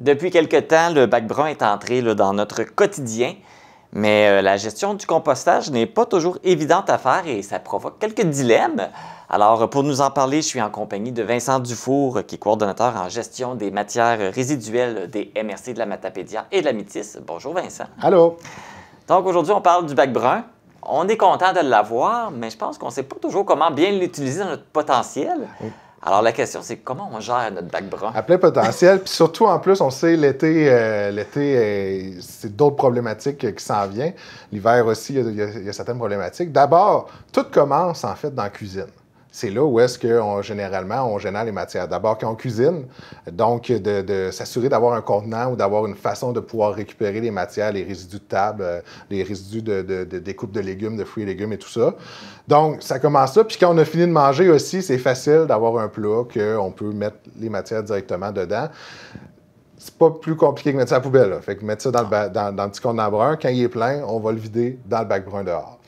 Depuis quelque temps, le bac brun est entré dans notre quotidien, mais euh, la gestion du compostage n'est pas toujours évidente à faire et ça provoque quelques dilemmes. Alors, pour nous en parler, je suis en compagnie de Vincent Dufour, qui est coordonnateur en gestion des matières résiduelles des MRC de la Matapédia et de la Métis. Bonjour Vincent. Allô. Donc aujourd'hui, on parle du bac brun. On est content de l'avoir, mais je pense qu'on ne sait pas toujours comment bien l'utiliser dans notre potentiel. Alors, la question, c'est comment on gère notre bac brun? À plein potentiel. puis surtout, en plus, on sait, l'été, euh, l'été euh, c'est d'autres problématiques euh, qui s'en viennent. L'hiver aussi, il y, y, a certaines problématiques. D'abord, tout commence, en fait, dans la cuisine c'est là où est-ce qu'on généralement on génère les matières. D'abord quand on cuisine, donc de, s'assurer d'avoir un contenant ou d'avoir une façon de pouvoir récupérer les matières, les résidus de table, euh, les résidus de, de, de découpe de légumes, de fruits et légumes et tout ça. Donc ça commence là. Puis quand on a fini de manger aussi, c'est facile d'avoir un plat qu'on peut mettre les matières directement dedans c'est pas plus compliqué que mettre ça à poubelle. Fait que mettre ça dans, dans le petit contenant brun, quand il est plein, on va le vider dans le bac brun dehors.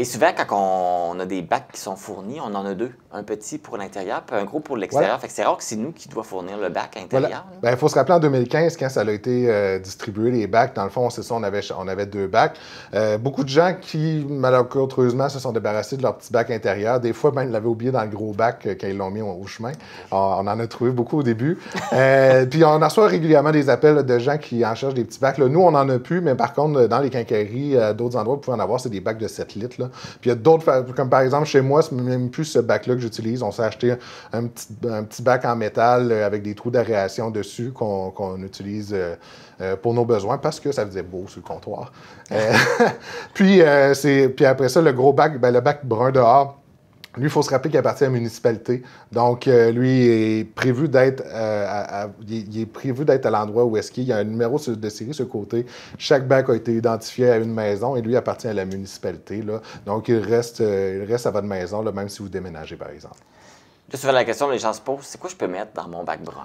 Et souvent, quand on a des bacs qui sont fournis, on en a deux. Un petit pour l'intérieur, puis un gros pour l'extérieur. Fait que c'est rare que c'est nous qui devons fournir le bac intérieur. Ben, il faut se rappeler en 2015, quand ça a été euh, distribué, les bacs, dans le fond, c'est ça, on avait, deux bacs. Euh, beaucoup de gens qui, malheureusement, se sont débarrassés de leur petit bac intérieur. Des fois, même, ben, ils l'avaient oublié dans le gros bac euh, quand ils l'ont mis au, chemin. On, en a trouvé beaucoup au début. puis on reçoit régulièrement des appels de gens qui en cherchent des petits bacs. nous, on en a plus, mais par contre, dans les quincailleries, d'autres endroits, vous pouvez en avoir, c'est des bacs de 7 litres. Puis il y a d'autres, comme par exemple chez moi, c'est même plus ce bac-là que j'utilise. On s'est acheté un petit, bac en métal euh, avec des trous d'aération dessus qu'on utilise euh, euh, pour nos besoins parce que ça faisait beau sur le comptoir. puis, puis après ça, le gros bac, ben, le bac brun dehors lui, il faut se rappeler qu'il appartient à la municipalité. Donc, lui, il est prévu d'être à, l'endroit où est-ce qu'il y a un numéro de série sur le côté. Chaque bac a été identifié à une maison et lui appartient à la municipalité. Là. Donc, il reste, euh, il reste à votre maison, même si vous déménagez, par exemple. Juste sur la question les gens se posent, c'est quoi je peux mettre dans mon bac brun?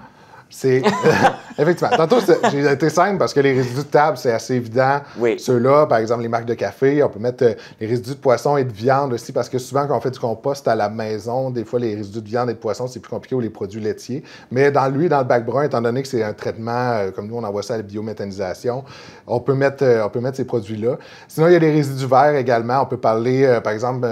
C'est. Effectivement. Tantôt, j'ai été simple parce que les résidus de table, c'est assez évident. Oui. Ceux-là, par exemple, les marques de café, on peut mettre euh, les résidus de poisson et de viande aussi parce que souvent, quand on fait du compost à la maison, des fois, les résidus de viande et de poisson, c'est plus compliqué ou les produits laitiers. Mais dans lui, dans le bac brun, étant donné que c'est un traitement, euh, comme nous, on envoie ça à la biométhanisation, on peut mettre, euh, on peut mettre ces produits-là. Sinon, il y a les résidus verts également. On peut parler, par exemple,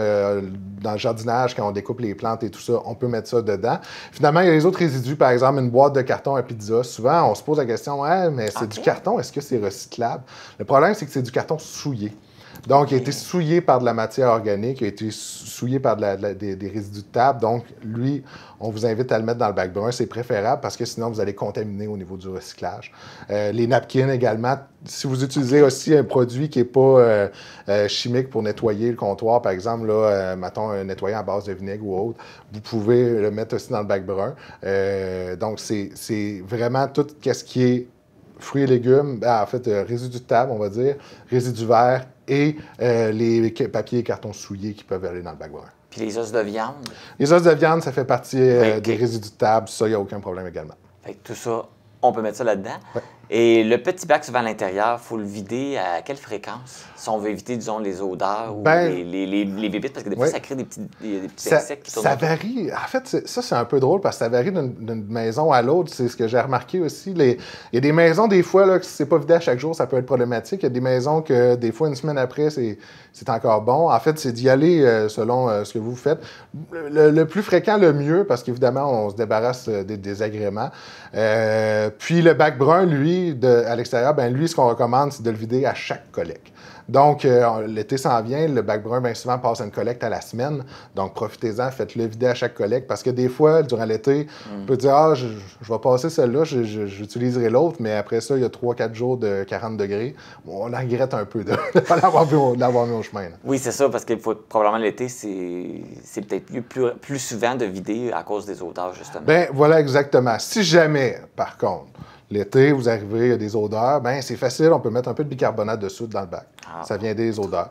dans le jardinage, quand on découpe les plantes et tout ça, on peut mettre ça dedans. Finalement, il y a les autres résidus, par exemple, une boîte de carton à pizza. Souvent, on se pose la question, ouais, mais c'est ah du carton, est-ce que c'est recyclable? Le problème, c'est que c'est du carton souillé. Donc, il a été souillé par de la matière organique, il a été souillé par des, résidus de table. Donc, lui, on vous invite à le mettre dans le bac brun. C'est préférable parce que sinon, vous allez contaminer au niveau du recyclage. Euh, les napkins également. Si vous utilisez aussi un produit qui n'est pas euh, euh, chimique pour nettoyer le comptoir, par exemple, là, mettons un nettoyant à base de vinaigre ou autre, vous pouvez le mettre aussi dans le bac brun. donc, c'est vraiment tout ce qui est fruits et légumes, ben, en fait, résidus de table, on va dire, résidus verts, et euh, les papiers et cartons souillés qui peuvent aller dans le brun. Puis les os de viande? Les os de viande, ça fait partie euh, des résidus de table. Ça, il n'y a aucun problème également. Fait tout ça, on peut mettre ça là-dedans. Et le petit bac souvent à l'intérieur, il faut le vider à quelle fréquence? Si on veut éviter, disons, les odeurs ou ben, les, les, les, bébites, parce que des fois, ça crée des petits, des qui ça, insectes Ça varie. En fait, ça, c'est un peu drôle parce que ça varie d'une maison à l'autre. C'est ce que j'ai remarqué aussi. Il y a des maisons, des fois, là, que si c'est pas vidé à chaque jour, ça peut être problématique. Il y a des maisons que, des fois, une semaine après, c'est encore bon. En fait, c'est d'y aller euh, selon euh, ce que vous faites. Le, plus fréquent, le mieux, parce qu'évidemment, on se débarrasse euh, des désagréments. puis le bac brun, lui, à l'extérieur, ben lui, ce qu'on recommande, c'est de le vider à chaque collecte. Donc, euh, l'été s'en vient, le bac brun, bien souvent, passe une collecte à la semaine. Donc, profitez-en, faites-le vider à chaque collecte parce que des fois, durant l'été, on peut dire Ah, je, vais passer celle-là, j'utiliserai l'autre, mais après ça, il y a 3-4 jours de 40 degrés. on on regrette un peu de ne pas l'avoir mis, au chemin. Oui, c'est ça, parce que faut, probablement l'été, c'est peut-être plus, plus, souvent de vider à cause des odeurs, justement. Ben voilà, exactement. Si jamais, par contre, L'été, vous arrivez, il y a des odeurs. Bien, c'est facile, on peut mettre un peu de bicarbonate de soude dans le bac. Ah. ça vient des odeurs.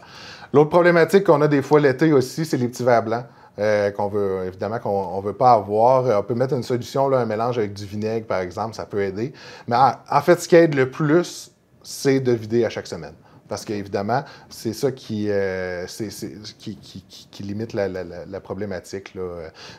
L'autre problématique qu'on a des fois l'été aussi, c'est les petits verres blancs. Euh, qu'on veut évidemment qu'on ne veut pas avoir. Euh, on peut mettre une solution, là, un mélange avec du vinaigre, par exemple, ça peut aider. Mais en fait, ce qui aide le plus, c'est de vider à chaque semaine. Parce qu'évidemment, c'est ça euh, qui, qui, limite la, problématique.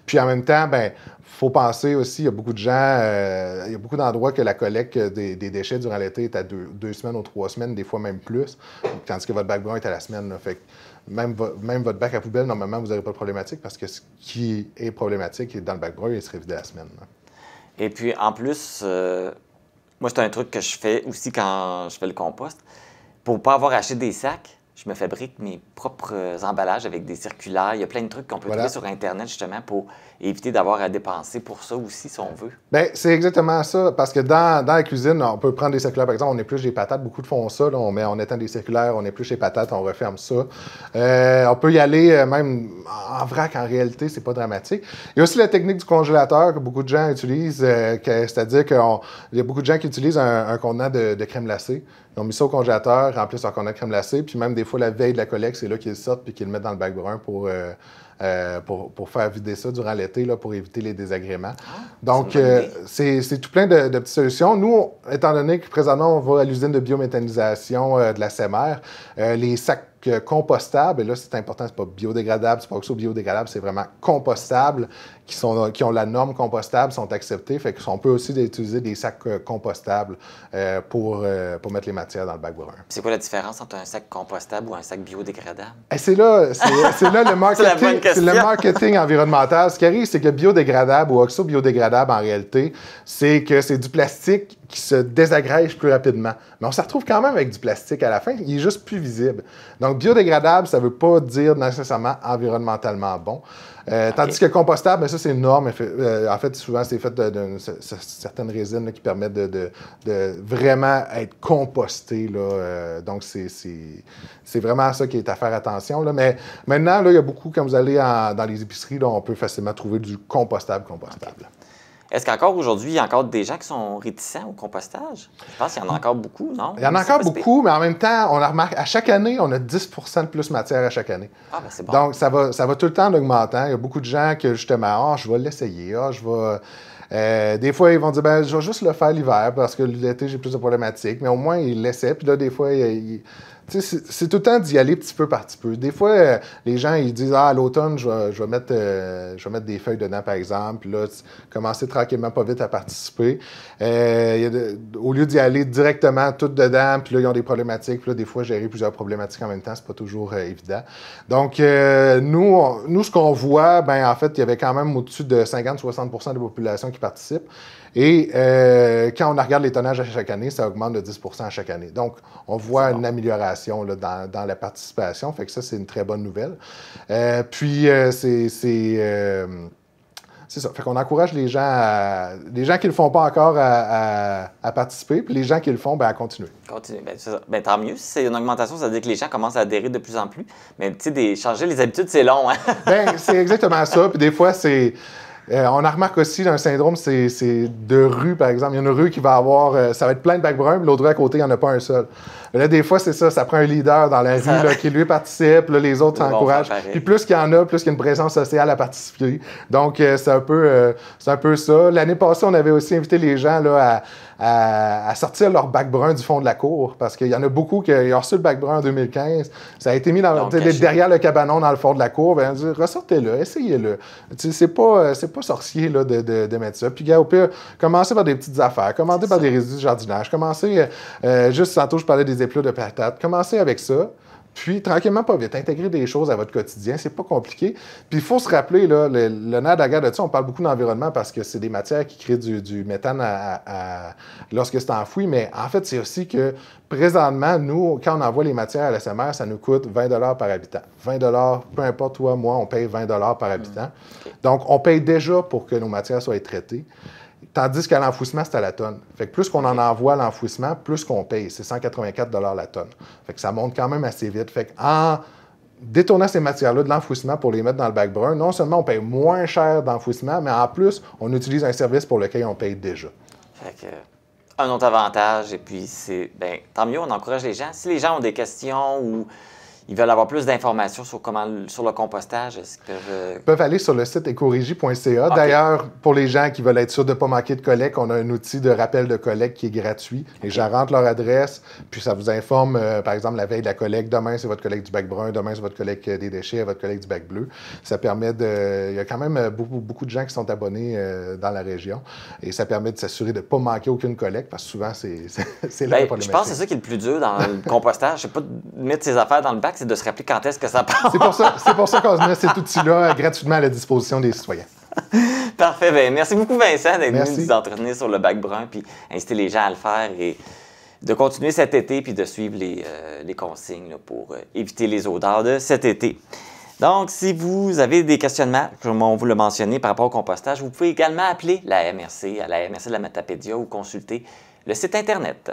Puis en même temps, ben faut penser aussi, il y a beaucoup de gens, euh, il y a beaucoup d'endroits que la collecte des, déchets durant l'été est à deux, semaines ou trois semaines, des fois même plus, tandis que votre bac brun est à la semaine. Fait même, même, votre bac à poubelle, normalement, vous n'aurez pas de problématique parce que ce qui est problématique est dans le bac brun, il serait vidé la semaine. Et puis en plus, euh, moi, c'est un truc que je fais aussi quand je fais le compost pour pas avoir acheté des sacs. Je me fabrique mes propres emballages avec des circulaires. Il y a plein de trucs qu'on peut trouver sur Internet, justement, pour éviter d'avoir à dépenser pour ça aussi, si on veut. Bien, c'est exactement ça. Parce que dans, la cuisine, on peut prendre des circulaires. Par exemple, on épluche des patates. Beaucoup de font ça. On, met, on des circulaires, on épluche les patates, on referme ça. Euh, on peut y aller euh, même en vrac. En réalité, c'est pas dramatique. Il y a aussi la technique du congélateur que beaucoup de gens utilisent. Euh, c'est-à-dire qu'il y a beaucoup de gens qui utilisent un, contenant de, crème glacée. Ils ont mis ça au congélateur, remplissent leur contenant de crème glacée, puis même des faut la veille de la collecte, c'est là qu'ils sortent puis qu'ils le mettent dans le bac brun pour, euh, euh, pour, faire vider ça durant l'été, pour éviter les désagréments. Ah, Donc, euh, c'est, tout plein de, petites solutions. Nous, étant donné que présentement, on va à l'usine de biométhanisation de la SEMER, les sacs que compostable, et là c'est important, c'est pas biodégradable, c'est pas oxo biodégradable, c'est vraiment compostable, qui, sont, qui ont la norme compostable, sont acceptés, fait qu'on peut aussi utiliser des sacs euh, compostables euh, pour, euh, pour mettre les matières dans le bac brun. C'est quoi la différence entre un sac compostable ou un sac biodégradable? Eh, c'est là, c'est, là le marketing, le marketing environnemental. Ce qui arrive, c'est que biodégradable ou oxo-biodégradable en réalité, c'est que c'est du plastique qui se désagrège plus rapidement. Mais on se retrouve quand même avec du plastique à la fin, il est juste plus visible. Donc biodégradable, ça ne veut pas dire nécessairement environnementalement bon. Euh, tandis que compostable, ça c'est une norme. Euh, en fait, souvent c'est fait de, certaines résines qui permettent de, vraiment être composté. Là, euh, donc c'est vraiment ça qui est à faire attention. Mais maintenant, il y a beaucoup, quand vous allez dans les épiceries, on peut facilement trouver du compostable compostable. Est-ce qu'encore aujourd'hui, il y a encore des gens qui sont réticents au compostage? Je pense qu'il y en a encore beaucoup, non? Il y en a encore beaucoup, mais en même temps, on a remarqué à chaque année, on a 10 de plus de matière à chaque année. Ah, ben c'est bon. Donc, ça va, ça va tout le temps en augmentant. Il y a beaucoup de gens qui justement, « Ah, je vais l'essayer. Ah, je vais... Euh, des fois, ils vont dire, ben, je vais juste le faire l'hiver parce que l'été, j'ai plus de problématiques. Mais au moins, ils l'essaient. Puis là, des fois, ils, c'est tout le temps d'y aller petit peu par petit peu. Des fois, euh, les gens, ils disent Ah, à l'automne, je vais, mettre, euh, je vais mettre des feuilles dedans, par exemple. Puis là, commencer tranquillement, pas vite à participer. Euh, au lieu d'y aller directement tout dedans, puis là, ils ont des problématiques. Puis là, des fois, gérer plusieurs problématiques en même temps, c'est pas toujours évident. Donc, nous, nous, ce qu'on voit, ben en fait, il y avait quand même au-dessus de 50-60 de la population qui participe. Et euh, quand on regarde les tonnages à chaque année, ça augmente de 10 à chaque année. Donc, on voit une amélioration dans, la participation. Fait que ça, c'est une très bonne nouvelle. Euh, puis, euh, c'est. C'est ça. Fait qu'on encourage les gens, les gens qui ne le font pas encore à, participer, puis les gens qui le font, bien, à continuer. Continuer. Bien, ça. Ben, tant mieux. Si c'est une augmentation, ça veut dire que les gens commencent à adhérer de plus en plus. Mais, tu sais, changer les habitudes, c'est long. Hein? Ben, c'est exactement ça. Puis des fois, c'est. Euh, on a remarque aussi un syndrome, c'est de rue, par exemple. Il y a une rue qui va avoir, euh, ça va être plein de bacs bruns, l'autre rue à côté, il n'y en a pas un seul. là, des fois, c'est ça, ça prend un leader dans la rue qui lui participe, les autres s'encouragent. Puis plus qu'il y en a, plus qu'il y a une présence sociale à participer. Donc, euh, c'est un, peu, un peu ça. L'année passée, on avait aussi invité les gens là, à à, sortir leur bac brun du fond de la cour, parce qu'il y en a beaucoup qui ont reçu le bac brun en 2015, ça a été mis dans, derrière le cabanon dans le fond de la cour, ben, ressortez-le, essayez-le. C'est pas, euh, pas sorcier là, de, de, mettre ça. Puis, gars, au pire, commencez par des petites affaires, commencez par des résidus de jardinage, commencez, euh, euh, juste tantôt, je parlais des éplats de patates, commencez avec ça. Puis, tranquillement, pas vite, intégrer des choses à votre quotidien, c'est pas compliqué. Puis, il faut se rappeler, là, le, le nerf de ça, on parle beaucoup d'environnement parce que c'est des matières qui créent du, méthane lorsque c'est enfoui, mais en fait, c'est aussi que présentement, nous, quand on envoie les matières à l'SMR, ça nous coûte 20 par habitant. 20 peu importe toi, moi, on paye 20 par habitant. Mmh. Donc, on paye déjà pour que nos matières soient traitées. Tandis qu'à l'enfouissement, c'est à la tonne. Fait que plus qu'on en envoie à l'enfouissement, plus qu'on paye. C'est 184 la tonne. Fait que ça monte quand même assez vite. Fait en détournant ces matières-là de l'enfouissement pour les mettre dans le bac brun, non seulement on paye moins cher d'enfouissement, mais en plus, on utilise un service pour lequel on paye déjà. Fait que un autre avantage. Et puis, c'est ben, tant mieux, on encourage les gens. Si les gens ont des questions ou ils veulent avoir plus d'informations sur, comment, sur le compostage, Ils peuvent aller sur le site écorégie.ca. D'ailleurs, pour les gens qui veulent être sûrs de ne pas manquer de collecte, on a un outil de rappel de collecte qui est gratuit. Et Les gens rentrent leur adresse, puis ça vous informe, euh, par exemple, la veille de la collecte. Demain, c'est votre collecte du bac brun. Demain, c'est votre collecte euh, des déchets, votre collecte du bac bleu. Ça permet de... Il y a quand même euh, beaucoup, beaucoup de gens qui sont abonnés dans la région. Et ça permet de s'assurer de ne pas manquer aucune collecte, parce que souvent, c'est là ben, Je pense que c'est ça qui est le plus dur dans le compostage. Je ne pas de mettre ses affaires dans le bac c'est de se rappeler quand est-ce que ça part. C'est pour ça, qu'on se met cet outil-là euh, gratuitement à la disposition des citoyens. Parfait. Ben, merci beaucoup, Vincent, d'être venu nous entretenir sur le bac brun, puis inciter les gens à le faire et de continuer cet été, puis de suivre les, euh, consignes pour euh, éviter les odeurs de cet été. Donc, si vous avez des questionnements, comme on vous le mentionné par rapport au compostage, vous pouvez également appeler la MRC à la MRC de la Matapédia ou consulter le site Internet.